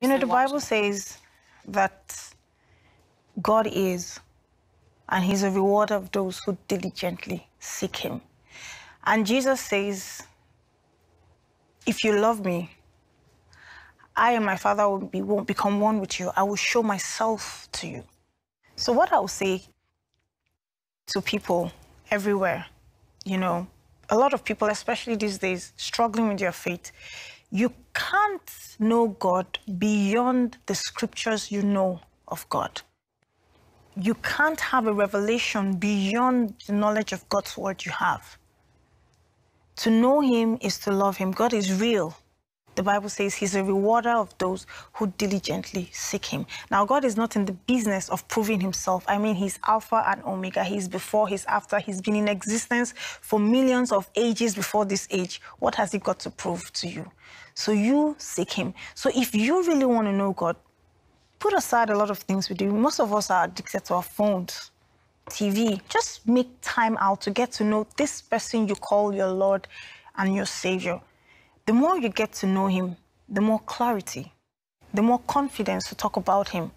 You know, the Bible says that God is, and He's a rewarder of those who diligently seek Him. And Jesus says, If you love me, I and my Father will be, won't become one with you. I will show myself to you. So, what I'll say to people everywhere, you know, a lot of people, especially these days, struggling with their faith, you can't know God beyond the scriptures you know of God. You can't have a revelation beyond the knowledge of God's word you have. To know Him is to love Him. God is real. The Bible says he's a rewarder of those who diligently seek him. Now, God is not in the business of proving himself. I mean, he's Alpha and Omega. He's before, he's after. He's been in existence for millions of ages before this age. What has he got to prove to you? So you seek him. So if you really want to know God, put aside a lot of things we do. Most of us are addicted to our phones. TV. Just make time out to get to know this person you call your Lord and your Savior. The more you get to know him, the more clarity, the more confidence to talk about him.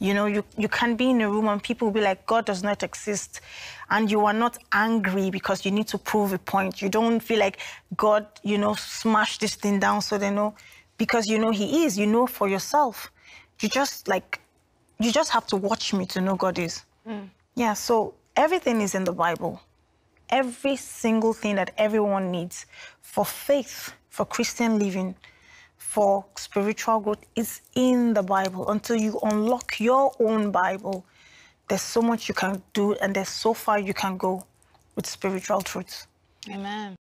You know, you, you can be in a room and people will be like, God does not exist. And you are not angry because you need to prove a point. You don't feel like God, you know, smashed this thing down so they know. Because you know He is. You know for yourself. You just like, you just have to watch me to know God is. Mm. Yeah, so everything is in the Bible every single thing that everyone needs for faith, for Christian living, for spiritual growth is in the Bible. Until you unlock your own Bible, there's so much you can do and there's so far you can go with spiritual truths. Amen.